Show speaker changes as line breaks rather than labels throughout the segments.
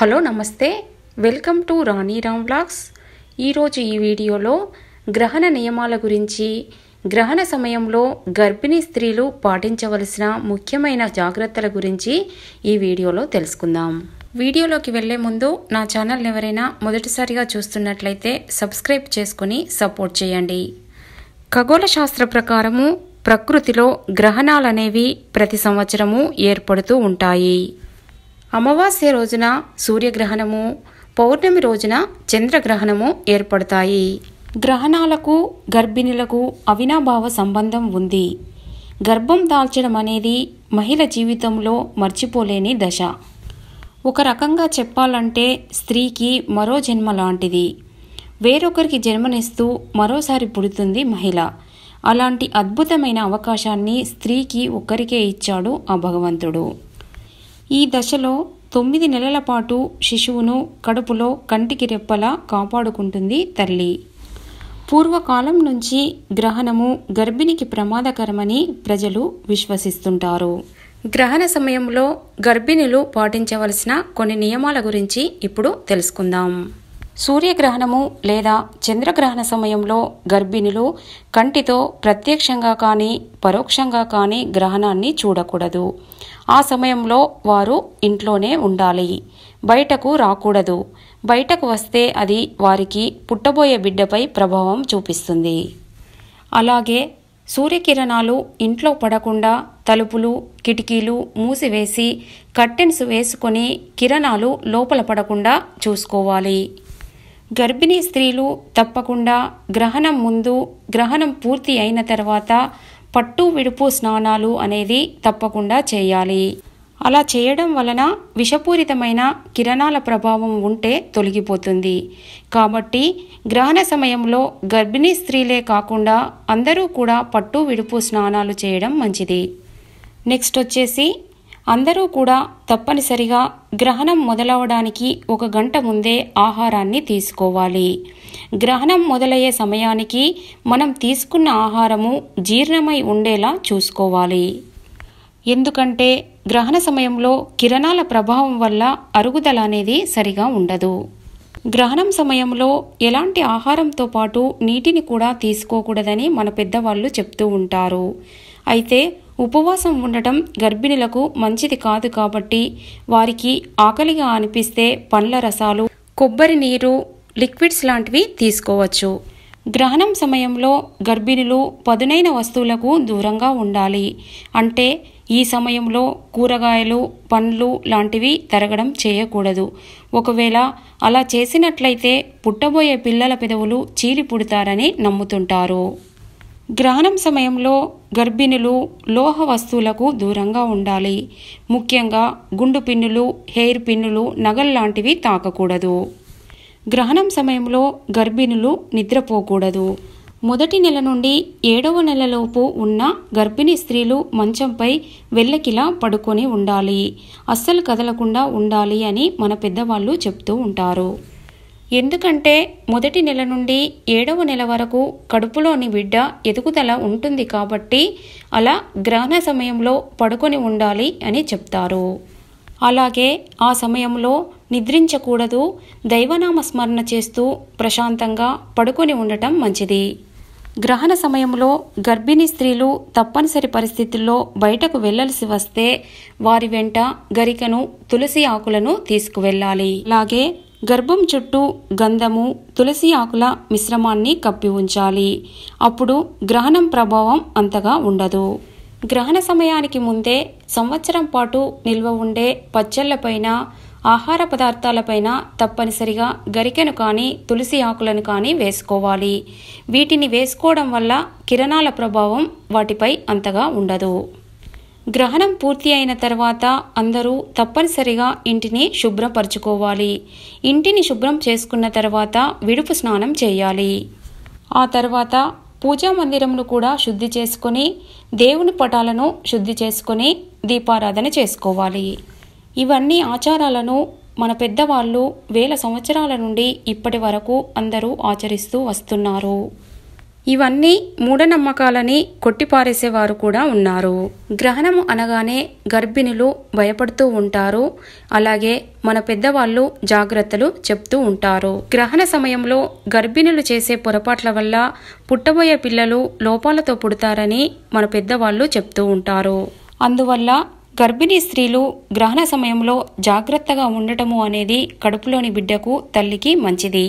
hello నమస్తే welcome to Rani Ram blogs ఈరోజు ఈ వీడియోలో గ్రహణ నియమాల గురించి గ్రహణ సమయంలో గర్భిణీ స్త్రీలు పాటించవలసిన ముఖ్యమైన జాగ్రత్తల గురించి ఈ వీడియోలో తెలుసుకుందాం వీడియోలోకి వెళ్లే ముందు నా ఛానల్ ఎవరైనా మొదటిసారిగా చూస్తున్నట్లయితే సబ్స్క్రైబ్ చేసుకుని సపోర్ట్ చేయండి ఖగోళ శాస్త్ర ప్రకారము ప్రకృతిలో గ్రహణాలనేవి ప్రతి సంవత్సరము ఏర్పడుతూ ఉంటాయి అమావాస్య రోజున సూర్యగ్రహణము పౌర్ణమి రోజున చంద్రగ్రహణము ఏర్పడతాయి గ్రహణాలకు గర్భిణులకు అవినాభావ సంబంధం ఉంది గర్భం దాల్చడం అనేది మహిళ జీవితంలో మర్చిపోలేని దశ ఒక రకంగా చెప్పాలంటే స్త్రీకి మరో జన్మ లాంటిది వేరొకరికి జన్మనిస్తూ మరోసారి పుడుతుంది మహిళ అలాంటి అద్భుతమైన అవకాశాన్ని స్త్రీకి ఒక్కరికే ఇచ్చాడు ఆ భగవంతుడు ఈ దశలో తొమ్మిది నెలల పాటు శిశువును కడుపులో కంటికి రెప్పలా కాపాడుకుంటుంది తల్లి పూర్వకాలం నుంచి గ్రహణము గర్భిణికి ప్రమాదకరమని ప్రజలు విశ్వసిస్తుంటారు గ్రహణ సమయంలో గర్భిణులు పాటించవలసిన కొన్ని నియమాల గురించి ఇప్పుడు తెలుసుకుందాం సూర్యగ్రహణము లేదా చంద్రగ్రహణ సమయంలో గర్భిణులు కంటితో ప్రత్యక్షంగా కానీ పరోక్షంగా కానీ గ్రహణాన్ని చూడకూడదు ఆ సమయంలో వారు ఇంట్లోనే ఉండాలి బయటకు రాకూడదు బయటకు వస్తే అది వారికి పుట్టబోయే బిడ్డపై ప్రభావం చూపిస్తుంది అలాగే సూర్యకిరణాలు ఇంట్లో పడకుండా తలుపులు కిటికీలు మూసివేసి కర్టెన్స్ వేసుకొని కిరణాలు లోపల పడకుండా చూసుకోవాలి గర్భిణీ స్త్రీలు తప్పకుండా గ్రహణం ముందు గ్రహణం పూర్తి అయిన తర్వాత పట్టు విడుపు స్నానాలు అనేది తప్పకుండా చేయాలి అలా చేయడం వలన విషపూరితమైన కిరణాల ప్రభావం ఉంటే తొలగిపోతుంది కాబట్టి గ్రహణ సమయంలో గర్భిణీ స్త్రీలే కాకుండా అందరూ కూడా పట్టు విడుపు స్నానాలు చేయడం మంచిది నెక్స్ట్ వచ్చేసి అందరూ కూడా తప్పనిసరిగా గ్రహణం మొదలవడానికి ఒక గంట ముందే ఆహారాన్ని తీసుకోవాలి గ్రహణం మొదలయ్యే సమయానికి మనం తీసుకున్న ఆహారము జీర్ణమై ఉండేలా చూసుకోవాలి ఎందుకంటే గ్రహణ సమయంలో కిరణాల ప్రభావం వల్ల అరుగుదల అనేది సరిగా ఉండదు గ్రహణం సమయంలో ఎలాంటి ఆహారంతో పాటు నీటిని కూడా తీసుకోకూడదని మన పెద్దవాళ్ళు చెప్తూ ఉంటారు అయితే ఉపవాసం ఉండటం గర్భిణులకు మంచిది కాదు కాబట్టి వారికి ఆకలిగా అనిపిస్తే పండ్ల రసాలు కొబ్బరి నీరు లిక్విడ్స్ లాంటివి తీసుకోవచ్చు గ్రహణం సమయంలో గర్భిణులు పదునైన వస్తువులకు దూరంగా ఉండాలి అంటే ఈ సమయంలో కూరగాయలు పండ్లు లాంటివి తరగడం చేయకూడదు ఒకవేళ అలా చేసినట్లయితే పుట్టబోయే పిల్లల పెదవులు చీలి పుడతారని నమ్ముతుంటారు గ్రహణం సమయంలో గర్భిణులు లోహ వస్తువులకు దూరంగా ఉండాలి ముఖ్యంగా గుండు పిన్నులు హెయిర్ పిన్నులు లాంటివి తాకకూడదు గ్రహణం సమయంలో గర్భిణులు నిద్రపోకూడదు మొదటి నెల నుండి ఏడవ నెలలోపు ఉన్న గర్భిణీ స్త్రీలు మంచంపై వెళ్ళకిలా పడుకొని ఉండాలి అస్సలు కదలకుండా ఉండాలి అని మన పెద్దవాళ్ళు చెప్తూ ఉంటారు ఎందుకంటే మొదటి నెల నుండి ఏడవ నెల వరకు కడుపులోని బిడ్డ ఎదుగుదల ఉంటుంది కాబట్టి అలా గ్రహణ సమయంలో పడుకొని ఉండాలి అని చెప్తారు అలాగే ఆ సమయంలో నిద్రించకూడదు దైవనామ స్మరణ చేస్తూ ప్రశాంతంగా పడుకొని ఉండటం మంచిది గ్రహణ సమయంలో గర్భిణీ స్త్రీలు తప్పనిసరి పరిస్థితుల్లో బయటకు వెళ్లాల్సి వస్తే వారి వెంట గరికను తులసి ఆకులను తీసుకువెళ్ళాలి అలాగే గర్భం చుట్టూ గంధము తులసి ఆకుల మిశ్రమాన్ని కప్పి ఉంచాలి అప్పుడు గ్రహణం ప్రభావం అంతగా ఉండదు గ్రహణ సమయానికి ముందే సంవత్సరం పాటు నిల్వ ఉండే పచ్చళ్లపైన ఆహార పదార్థాలపైన తప్పనిసరిగా గరికెను కానీ తులసి ఆకులను కానీ వేసుకోవాలి వీటిని వేసుకోవడం వల్ల కిరణాల ప్రభావం వాటిపై అంతగా ఉండదు గ్రహణం పూర్తి అయిన తర్వాత అందరూ తప్పనిసరిగా ఇంటిని శుభ్రపరచుకోవాలి ఇంటిని శుభ్రం చేసుకున్న తర్వాత విడుపు స్నానం చేయాలి ఆ తర్వాత పూజా మందిరంను కూడా శుద్ధి చేసుకొని దేవుని పటాలను శుద్ధి చేసుకొని దీపారాధన చేసుకోవాలి ఇవన్నీ ఆచారాలను మన పెద్దవాళ్ళు వేల సంవత్సరాల నుండి ఇప్పటి వరకు అందరూ ఆచరిస్తూ వస్తున్నారు ఇవన్నీ మూఢనమ్మకాలని కొట్టిపారేసేవారు కూడా ఉన్నారు గ్రహణము అనగానే గర్భిణులు భయపడుతూ ఉంటారు అలాగే మన పెద్దవాళ్ళు జాగ్రత్తలు చెప్తూ ఉంటారు గ్రహణ సమయంలో గర్భిణులు చేసే పొరపాట్ల వల్ల పుట్టబోయే పిల్లలు లోపాలతో పుడతారని మన పెద్దవాళ్ళు చెప్తూ ఉంటారు అందువల్ల గర్భిణీ స్త్రీలు గ్రహణ సమయంలో జాగ్రత్తగా ఉండటము అనేది కడుపులోని బిడ్డకు తల్లికి మంచిది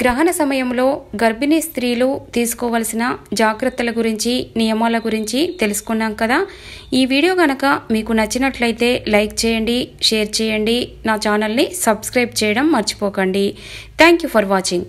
గ్రహణ సమయంలో గర్భిణీ స్త్రీలు తీసుకోవలసిన జాగ్రత్తల గురించి నియమాల గురించి తెలుసుకున్నాం కదా ఈ వీడియో కనుక మీకు నచ్చినట్లయితే లైక్ చేయండి షేర్ చేయండి నా ఛానల్ని సబ్స్క్రైబ్ చేయడం మర్చిపోకండి థ్యాంక్ ఫర్ వాచింగ్